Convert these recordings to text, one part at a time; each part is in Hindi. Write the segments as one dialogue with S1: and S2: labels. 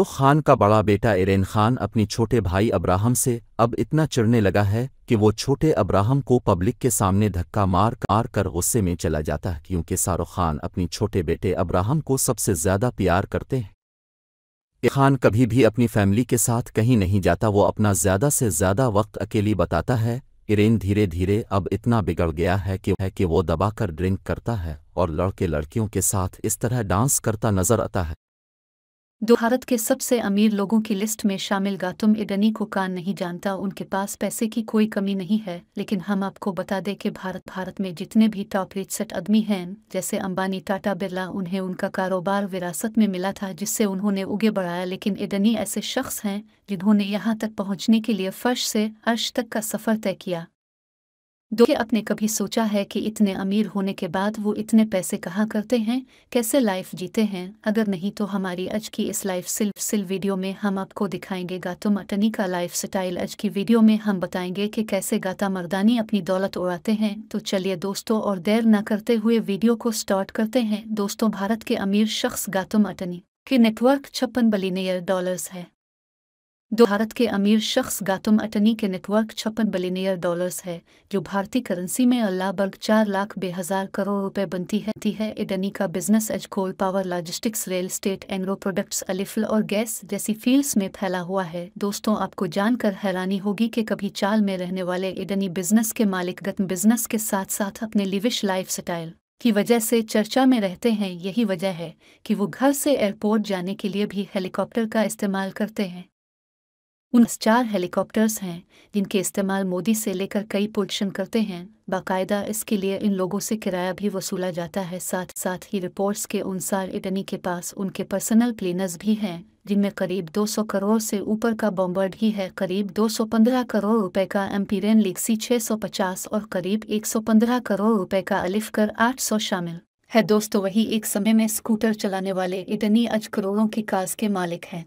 S1: तो खान का बड़ा बेटा इरेन खान अपनी छोटे भाई अब्राहम से अब इतना चिड़ने लगा है कि वो छोटे अब्राहम को पब्लिक के सामने धक्का मार मार कर गुस्से में चला जाता है क्योंकि शाहरुख खान अपनी छोटे बेटे अब्राहम को सबसे ज़्यादा प्यार करते हैं खान कभी भी अपनी फैमिली के साथ कहीं नहीं जाता वो अपना ज़्यादा से ज़्यादा वक्त अकेली बताता है इरेन धीरे धीरे अब इतना बिगड़ गया है कि है कि वो दबाकर ड्रिंक करता है और लड़के लड़कियों के साथ इस तरह डांस करता नजर आता है दो भारत के सबसे अमीर लोगों की लिस्ट में शामिल गातुम इडनी को कान नहीं जानता उनके पास पैसे की कोई कमी नहीं है लेकिन हम आपको बता दें कि भारत भारत में जितने भी टॉप सेट आदमी हैं जैसे अंबानी टाटा बिरला उन्हें उनका कारोबार विरासत में मिला था जिससे उन्होंने उगे बढ़ाया लेकिन इडनी ऐसे शख्स हैं जिन्होंने यहाँ तक पहुँचने के लिए फर्श से अर्श तक का सफ़र तय किया दो अपने कभी सोचा है कि इतने अमीर होने के बाद वो इतने पैसे कहाँ करते हैं कैसे लाइफ जीते हैं अगर नहीं तो हमारी आज की इस लाइफ सिल सिल वीडियो में हम आपको दिखाएंगे गातो मटनी का लाइफ स्टाइल आज की वीडियो में हम बताएंगे कि कैसे गाता मर्दानी अपनी दौलत उड़ाते हैं तो चलिए दोस्तों और देर न करते हुए वीडियो को स्टार्ट करते हैं दोस्तों भारत के अमीर शख्स गातो मटनी के नेटवर्क छप्पन बिलियन डॉलर्स है दो भारत के अमीर शख्स गातुम अटनी के नेटवर्क छप्पन बिलीनियर डॉलर्स है जो भारतीय करेंसी में बर्ग चार लाख बे हजार करोड़ रुपए बनती है है इडनी का business as coal power logistics real estate agro products अलिफल और गैस जैसी फील्ड्स में फैला हुआ है दोस्तों आपको जानकर हैरानी होगी कि कभी चाल में रहने वाले इडनी बिजनेस के मालिक गतम बिजनेस के साथ साथ अपने लिविश लाइफ स्टाइल की वजह से चर्चा में रहते हैं यही वजह है कि वो घर से एयरपोर्ट जाने के लिए भी हेलीकॉप्टर का इस्तेमाल करते हैं उन चार हेलीकॉप्टर्स हैं जिनके इस्तेमाल मोदी से लेकर कई पोजिशन करते हैं बाकायदा इसके लिए इन लोगों से किराया भी वसूला जाता है साथ साथ ही रिपोर्ट्स के अनुसार इटनी के पास उनके पर्सनल प्लेनर्स भी हैं जिनमें करीब 200 करोड़ से ऊपर का बॉम्बर भी है करीब 215 करोड़ रुपए का एम्पीरियन लिक्सी 650 और करीब 115 करोड़ रुपए का अलिफ कर 800 शामिल है दोस्तों वही एक समय में स्कूटर चलाने वाले इटनी अज करोड़ों की कार्स के मालिक हैं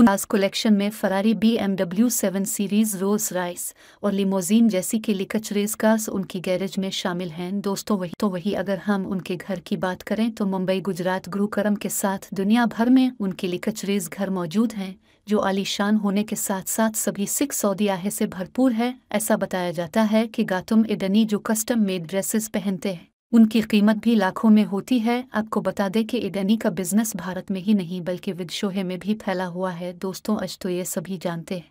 S1: उनास कलेक्शन में Ferrari B M W seven series Rolls Royce और लिमोजीन जैसी के कचरेज कार्स उनकी गैरेज में शामिल हैं दोस्तों वही तो वही अगर हम उनके घर की बात करें तो मुंबई गुजरात गुरुकरम के साथ दुनिया भर में उनके कचरेज घर मौजूद हैं जो आलीशान होने के साथ साथ सभी सिख सऊदी आहे से भरपूर है ऐसा बताया जाता है कि गातुम एडनी जो कस्टम मेड ड्रेसेस पहनते हैं उनकी कीमत भी लाखों में होती है आपको बता दें कि इडनी का बिजनेस भारत में ही नहीं बल्कि विदशोहे में भी फैला हुआ है दोस्तों आज तो ये सभी जानते हैं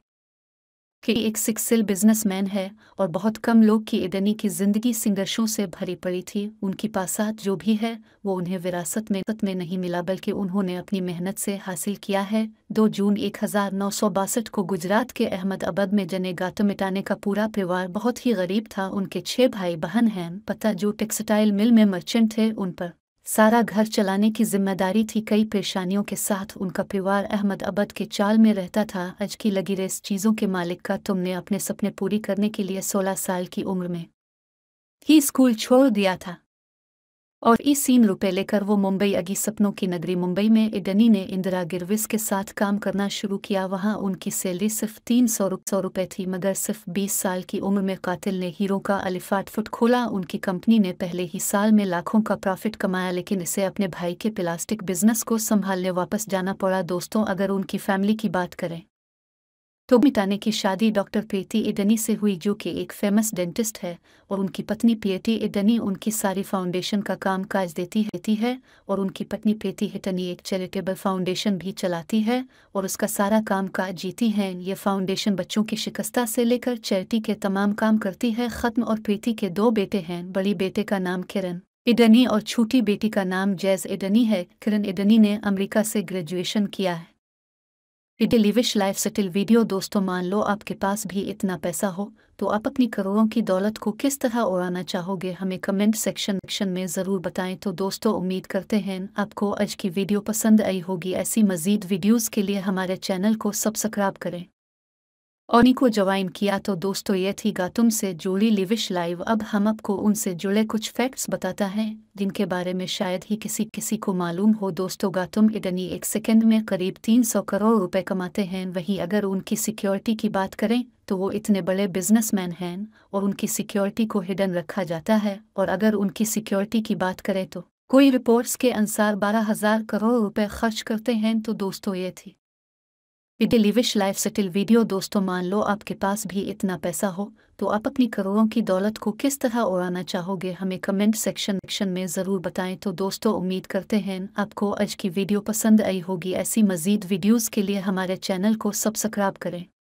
S1: कि एक सिक्सिल बिजनेसमैन है और बहुत कम लोग की इदनी की जिंदगी संघर्षों से भरी पड़ी थी उनकी पासात जो भी है वो उन्हें विरासत में में नहीं मिला बल्कि उन्होंने अपनी मेहनत से हासिल किया है दो जून एक हजार नौ सौ बासठ को गुजरात के अहमद अबद में जने गाटो मिटाने का पूरा परिवार बहुत ही गरीब था उनके छह भाई बहन हैं पता जो टेक्सटाइल मिल में मर्चेंट थे उन पर सारा घर चलाने की जिम्मेदारी थी कई परेशानियों के साथ उनका परिवार अहमद अबद के चाल में रहता था आज की लगी रेस चीज़ों के मालिक का तुमने अपने सपने पूरी करने के लिए सोलह साल की उम्र में ही स्कूल छोड़ दिया था और ई सीन रुपए लेकर वो मुंबई अगी सपनों की नगरी मुंबई में इडनी ने इंदिरा गिरविस के साथ काम करना शुरू किया वहां उनकी सैलरी सिर्फ तीन सौ सौ रुपये थी मगर सिर्फ बीस साल की उम्र में कातिल ने हीरो का अलिफाट फुट खोला उनकी कंपनी ने पहले ही साल में लाखों का प्रॉफिट कमाया लेकिन इसे अपने भाई के प्लास्टिक बिजनेस को संभालने वापस जाना पड़ा दोस्तों अगर उनकी फैमिली की बात करें तो मिटाने की शादी डॉक्टर पेटी इडनी से हुई जो कि एक फेमस डेंटिस्ट है और उनकी पत्नी पेटी इडनी उनकी सारी फाउंडेशन का काम काज देती रहती है और उनकी पत्नी पेटी हिटनी एक चैरिटेबल फाउंडेशन भी चलाती है और उसका सारा काम काज जीती है यह फाउंडेशन बच्चों की शिकस्ता से लेकर चैरिटी के तमाम काम करती है ख़त्म और पेटी के दो बेटे हैं बड़ी बेटे का नाम किरण इडनी और छोटी बेटी का नाम जैज इडनी है किरण इडनी ने अमरीका से ग्रेजुएशन किया है इडिलिविश लाइफ सेटल वीडियो दोस्तों मान लो आपके पास भी इतना पैसा हो तो आप अपनी करोड़ों की दौलत को किस तरह उड़ाना चाहोगे हमें कमेंट सेक्शन सेक्शन में ज़रूर बताएं तो दोस्तों उम्मीद करते हैं आपको आज की वीडियो पसंद आई होगी ऐसी मजीद वीडियोज़ के लिए हमारे चैनल को सब्सक्राइब करें ओनी को ज्वाइन किया तो दोस्तों ये थी गातुम से जुड़ी लिविश लाइव अब हम आपको उनसे जुड़े कुछ फैक्ट्स बताता है जिनके बारे में शायद ही किसी किसी को मालूम हो दोस्तों गातुम इडनी एक सेकंड में करीब 300 करोड़ रुपए कमाते हैं वहीं अगर उनकी सिक्योरिटी की बात करें तो वो इतने बड़े बिजनेसमैन हैं और उनकी सिक्योरिटी को हिडन रखा जाता है और अगर उनकी सिक्योरिटी की बात करें तो कोई रिपोर्ट्स के अनुसार बारह हजार करोड़ रुपये खर्च करते हैं तो दोस्तों ये थी डिलीविश लाइफ सेटल वीडियो दोस्तों मान लो आपके पास भी इतना पैसा हो तो आप अपनी करोड़ों की दौलत को किस तरह उड़ाना चाहोगे हमें कमेंट सेक्शन सेक्शन में ज़रूर बताएं तो दोस्तों उम्मीद करते हैं आपको आज की वीडियो पसंद आई होगी ऐसी मजीद वीडियोज़ के लिए हमारे चैनल को सब्सक्राइब करें